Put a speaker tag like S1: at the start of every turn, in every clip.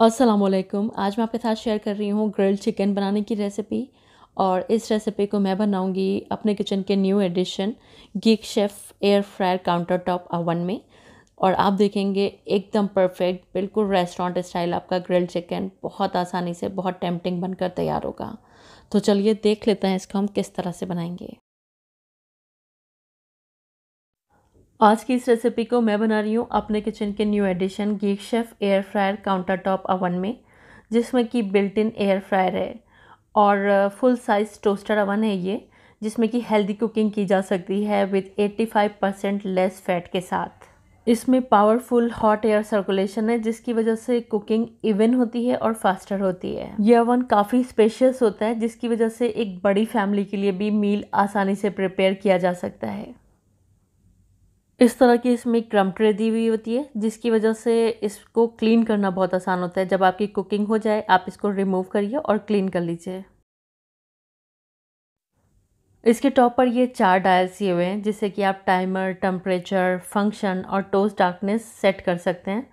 S1: असलकुम आज मैं आपके साथ शेयर कर रही हूँ ग्रिल चिकन बनाने की रेसिपी और इस रेसिपी को मैं बनाऊँगी अपने किचन के new addition Geek Chef air fryer countertop oven में और आप देखेंगे एकदम परफेक्ट बिल्कुल रेस्टोरेंट स्टाइल आपका ग्रिल चिकन बहुत आसानी से बहुत टेम्पटिंग बनकर तैयार होगा तो चलिए देख लेते हैं इसको हम किस तरह से बनाएंगे आज की इस रेसिपी को मैं बना रही हूँ अपने किचन के new addition Geek Chef air fryer countertop oven में जिसमें कि बिल्ट इन एयर फ्रायर है और फुल साइज़ टोस्टर अवन है ये जिसमें कि हेल्दी कुकिंग की जा सकती है विद 85 परसेंट लेस फैट के साथ इसमें पावरफुल हॉट एयर सर्कुलेशन है जिसकी वजह से कुकिंग इवन होती है और फास्टर होती है ये अवन काफ़ी स्पेशियस होता है जिसकी वजह से एक बड़ी फैमिली के लिए भी मील आसानी से प्रिपेयर किया जा सकता है इस तरह की इसमें क्रम ट्रे दी हुई होती है जिसकी वजह से इसको क्लीन करना बहुत आसान होता है जब आपकी कुकिंग हो जाए आप इसको रिमूव करिए और क्लीन कर लीजिए इसके टॉप पर ये चार डायल्स ये हुए हैं जिससे कि आप टाइमर टम्परेचर फंक्शन और टोस्ट डार्कनेस सेट कर सकते हैं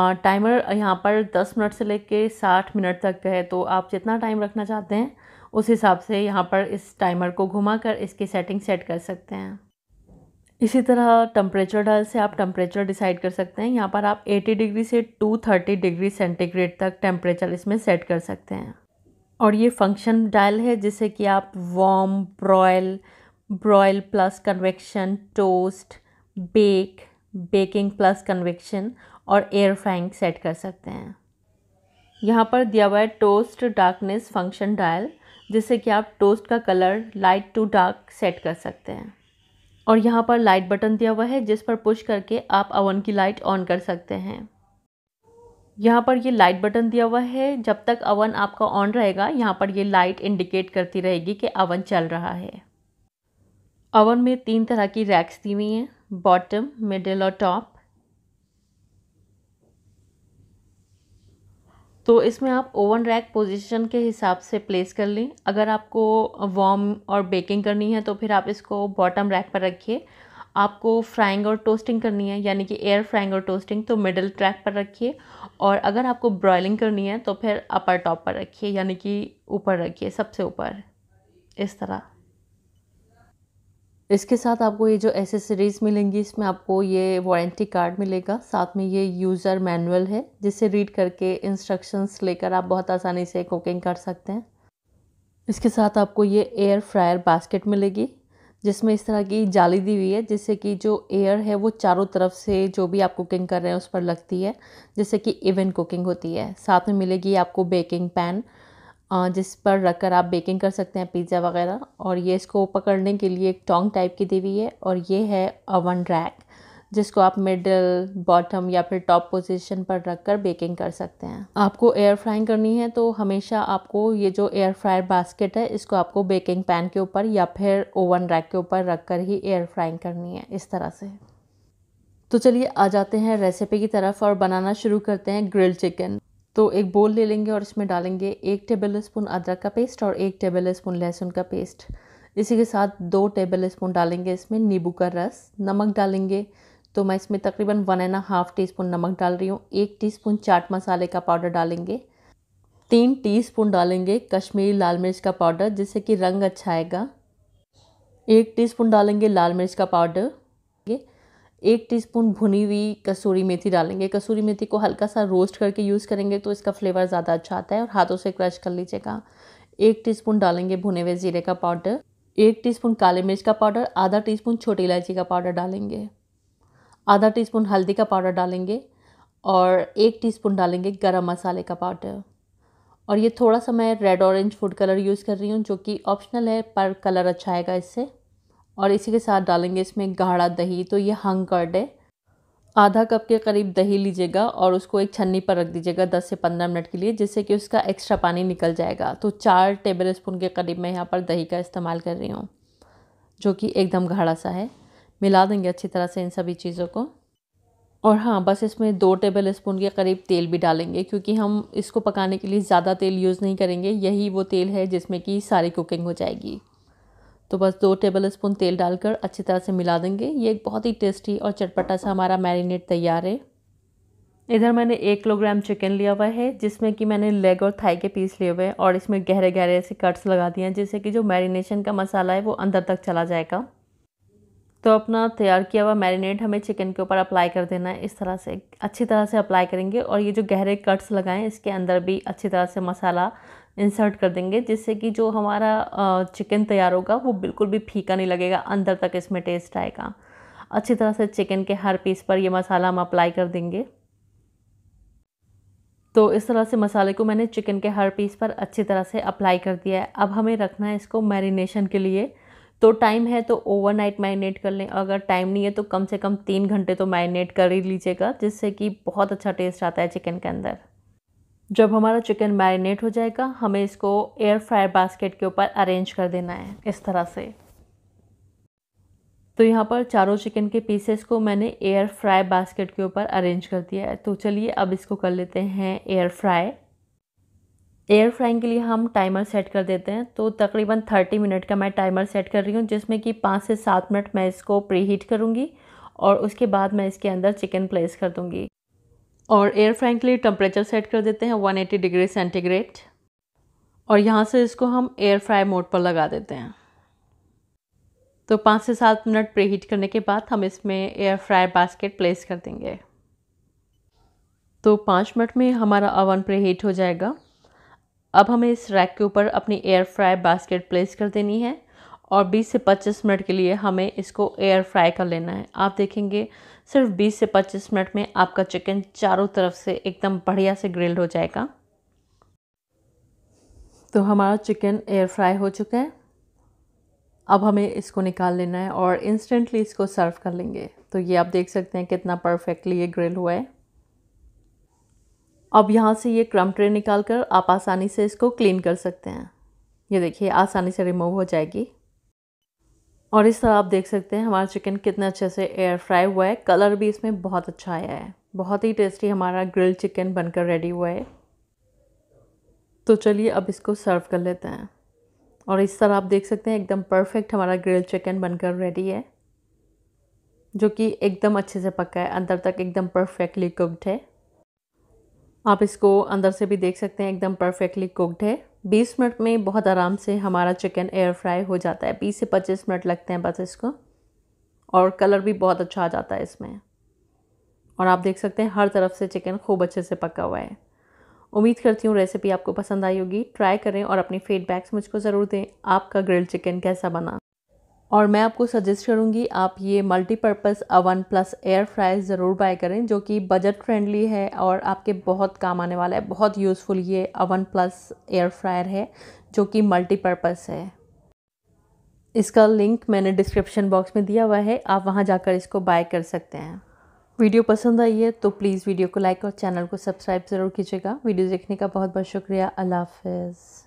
S1: और टाइमर यहाँ पर 10 मिनट से लेके 60 मिनट तक है तो आप जितना टाइम रखना चाहते हैं उस हिसाब से यहाँ पर इस टाइमर को घुमा कर इसकी सेटिंग सेट कर सकते हैं इसी तरह टम्परेचर डायल से आप टम्परेचर डिसाइड कर सकते हैं यहाँ पर आप 80 डिग्री से 230 डिग्री सेंटीग्रेड तक टेम्परेचर इसमें सेट कर सकते हैं और ये फंक्शन डायल है जिससे कि आप warm broil broil plus convection toast bake baking plus convection और एयर फैंक सेट कर सकते हैं यहाँ पर दिया हुआ है टोस्ट डार्कनेस फंक्शन डायल जिससे कि आप टोस्ट का colour light to dark set कर सकते हैं और यहाँ पर लाइट बटन दिया हुआ है जिस पर पुश करके आप अवन की लाइट ऑन कर सकते हैं यहाँ पर ये लाइट बटन दिया हुआ है जब तक अवन आपका ऑन रहेगा यहाँ पर ये लाइट इंडिकेट करती रहेगी कि अवन चल रहा है अवन में तीन तरह की रैक्स दी हुई हैं बॉटम मिडिल और टॉप तो इसमें आप ओवन रैक पोजीशन के हिसाब से प्लेस कर लें अगर आपको वॉर्म और बेकिंग करनी है तो फिर आप इसको बॉटम रैक पर रखिए आपको फ्राइंग और टोस्टिंग करनी है यानी कि एयर फ्राइंग और टोस्टिंग तो मिडल ट्रैक पर रखिए और अगर आपको ब्रॉयलिंग करनी है तो फिर अपर टॉप पर रखिए यानी कि ऊपर रखिए सबसे ऊपर इस तरह इसके साथ आपको ये जो एसेसरीज़ मिलेंगी इसमें आपको ये वारंटी कार्ड मिलेगा साथ में ये यूज़र मैनुअल है जिसे रीड करके इंस्ट्रक्शंस लेकर आप बहुत आसानी से कुकिंग कर सकते हैं इसके साथ आपको ये एयर फ्रायर बास्केट मिलेगी जिसमें इस तरह की जाली दी हुई है जिससे कि जो एयर है वो चारों तरफ से जो भी आप कुकिंग कर रहे हैं उस पर लगती है जिससे कि इवेंट कुकिंग होती है साथ में मिलेगी आपको बेकिंग पैन जिस पर रखकर आप बेकिंग कर सकते हैं पिज़्ज़ा वगैरह और ये इसको पकड़ने के लिए एक टोंग टाइप की दी हुई है और ये है अवन रैक जिसको आप मिडल बॉटम या फिर टॉप पोजीशन पर रखकर बेकिंग कर सकते हैं आपको एयर फ्राइंग करनी है तो हमेशा आपको ये जो एयर फ्रायर बास्केट है इसको आपको बेकिंग पैन के ऊपर या फिर ओवन रैक के ऊपर रखकर ही एयर फ्राइंग करनी है इस तरह से तो चलिए आ जाते हैं रेसिपी की तरफ और बनाना शुरू करते हैं ग्रिल चिकन तो एक बोल ले लेंगे और इसमें डालेंगे एक टेबल स्पून अदरक का पेस्ट और एक टेबल स्पून लहसुन का पेस्ट इसी के साथ दो टेबल स्पून डालेंगे इसमें नींबू का रस नमक डालेंगे तो मैं इसमें तकरीबन one and half teaspoon नमक डाल रही हूँ एक टी स्पून चाट मसाले का पाउडर डालेंगे तीन टी स्पून डालेंगे कश्मीरी लाल मिर्च का पाउडर जिससे कि रंग अच्छा आएगा एक टी स्पून डालेंगे लाल मिर्च का पाउडर एक टीस्पून भुनी हुई कसूरी मेथी डालेंगे कसूरी मेथी को हल्का सा रोस्ट करके यूज़ करेंगे तो इसका फ्लेवर ज़्यादा अच्छा आता है और हाथों से क्रश कर लीजिएगा एक टीस्पून डालेंगे भुने हुए जीरे का पाउडर एक टीस्पून काले मिर्च का पाउडर आधा टीस्पून छोटी इलायची का पाउडर डालेंगे आधा टीस्पून हल्दी का पाउडर डालेंगे और एक टीस्पून डालेंगे गरम मसाले का पाउडर और ये थोड़ा सा मैं red orange food colour use कर रही हूँ जो कि ऑप्शनल है पर कलर अच्छा आएगा इससे और इसी के साथ डालेंगे इसमें गाढ़ा दही तो ये हंग कर्ड है आधा कप के करीब दही लीजिएगा और उसको एक छन्नी पर रख दीजिएगा 10 से 15 मिनट के लिए जिससे कि उसका एक्स्ट्रा पानी निकल जाएगा तो चार टेबल स्पून के करीब मैं यहाँ पर दही का इस्तेमाल कर रही हूँ जो कि एकदम गाढ़ा सा है मिला देंगे अच्छी तरह से इन सभी चीज़ों को और हाँ बस इसमें दो टेबल स्पून के करीब तेल भी डालेंगे क्योंकि हम इसको पकाने के लिए ज़्यादा तेल यूज़ नहीं करेंगे यही वो तेल है जिसमें कि सारी कुकिंग हो जाएगी तो बस दो टेबल स्पून तेल डालकर अच्छी तरह से मिला देंगे ये एक बहुत ही टेस्टी और चटपटा सा हमारा मैरिनेट तैयार है इधर मैंने एक किलोग्राम चिकन लिया हुआ है जिसमें कि मैंने लेग और थाई के पीस लिए हुए हैं और इसमें गहरे गहरे ऐसे कट्स लगा दिए हैं जिससे कि जो मैरिनेशन का मसाला है वो अंदर तक चला जाएगा तो अपना तैयार किया हुआ मैरिनेट हमें चिकन के ऊपर अप्लाई कर देना है इस तरह से अच्छी तरह से अप्लाई करेंगे और ये जो गहरे कट्स लगाएं इसके अंदर भी अच्छी तरह से मसाला इंसर्ट कर देंगे जिससे कि जो हमारा चिकन तैयार होगा वो बिल्कुल भी फीका नहीं लगेगा अंदर तक इसमें टेस्ट आएगा अच्छी तरह से चिकन के हर पीस पर ये मसाला हम अप्लाई कर देंगे तो इस तरह से मसाले को मैंने चिकन के हर पीस पर अच्छी तरह से अप्लाई कर दिया है अब हमें रखना है इसको मैरिनेशन के लिए तो टाइम है तो ओवरनाइट मैरिनेट कर लें अगर टाइम नहीं है तो कम से कम तीन घंटे तो मैरिनेट कर ही लीजिएगा जिससे कि बहुत अच्छा टेस्ट आता है चिकन के अंदर जब हमारा चिकन मैरिनेट हो जाएगा हमें इसको एयर फ्रायर बास्केट के ऊपर अरेंज कर देना है इस तरह से तो यहाँ पर चारों चिकन के पीसेस को मैंने एयर फ्राई बास्केट के ऊपर अरेंज कर दिया है तो चलिए अब इसको कर लेते हैं एयर फ्राई एयर फ्राइंग के लिए हम टाइमर सेट कर देते हैं तो तकरीबन थर्टी मिनट का मैं टाइमर सेट कर रही हूँ जिसमें कि पाँच से सात मिनट मैं इसको प्री हीट करूँगी और उसके बाद मैं इसके अंदर चिकन प्लेस कर दूँगी और एयर फ्राइंग के लिए टेम्परेचर सेट कर देते हैं 180 डिग्री सेंटीग्रेड और यहाँ से इसको हम एयर फ्राई मोड पर लगा देते हैं तो पाँच से सात मिनट प्री हीट करने के बाद हम इसमें एयर फ्राई बास्केट प्लेस कर देंगे तो पाँच मिनट में हमारा अवन प्री हीट हो जाएगा अब हमें इस रैक के ऊपर अपनी एयर फ्राई बास्केट प्लेस कर देनी है और 20 से 25 मिनट के लिए हमें इसको एयर फ्राई कर लेना है आप देखेंगे सिर्फ 20 से 25 मिनट में आपका चिकन चारों तरफ से एकदम बढ़िया से ग्रिल्ड हो जाएगा तो हमारा चिकन एयर फ्राई हो चुका है अब हमें इसको निकाल लेना है और इंस्टेंटली इसको सर्व कर लेंगे तो ये आप देख सकते हैं कितना परफेक्टली ये ग्रिल हुआ है अब यहाँ से ये क्रम ट्रे निकाल कर आप आसानी से इसको क्लीन कर सकते हैं ये देखिए आसानी से रिमूव हो जाएगी और इस तरह आप देख सकते हैं हमारा चिकन कितना अच्छे से एयर फ्राई हुआ है कलर भी इसमें बहुत अच्छा आया है बहुत ही टेस्टी हमारा ग्रिल चिकन बनकर रेडी हुआ है तो चलिए अब इसको सर्व कर लेते हैं और इस तरह आप देख सकते हैं एकदम परफेक्ट हमारा ग्रिल चिकन बनकर रेडी है जो कि एकदम अच्छे से पका है अंदर तक एकदम परफेक्टली कुकड है आप इसको अंदर से भी देख सकते हैं एकदम परफेक्टली कुकड है बीस मिनट में बहुत आराम से हमारा चिकन एयर फ्राई हो जाता है बीस से पच्चीस मिनट लगते हैं बस इसको और कलर भी बहुत अच्छा आ जाता है इसमें और आप देख सकते हैं हर तरफ से चिकन खूब अच्छे से पका हुआ है उम्मीद करती हूँ रेसिपी आपको पसंद आई होगी ट्राई करें और अपनी फीडबैक्स मुझको ज़रूर दें आपका ग्रिल चिकन कैसा बना और मैं आपको सजेस्ट करूँगी आप ये multipurpose oven plus air fryers ज़रूर बाय करें जो कि बजट फ्रेंडली है और आपके बहुत काम आने वाला है बहुत यूज़फुल ये अवन प्लस एयर फ्रायर है जो कि मल्टीपर्पज़ है इसका लिंक मैंने डिस्क्रिप्शन बॉक्स में दिया हुआ है आप वहाँ जाकर इसको बाय कर सकते हैं वीडियो पसंद आई है तो प्लीज़ वीडियो को लाइक और चैनल को सब्सक्राइब ज़रूर कीजिएगा वीडियो देखने का बहुत बहुत शुक्रिया अल्लाह हाफिज़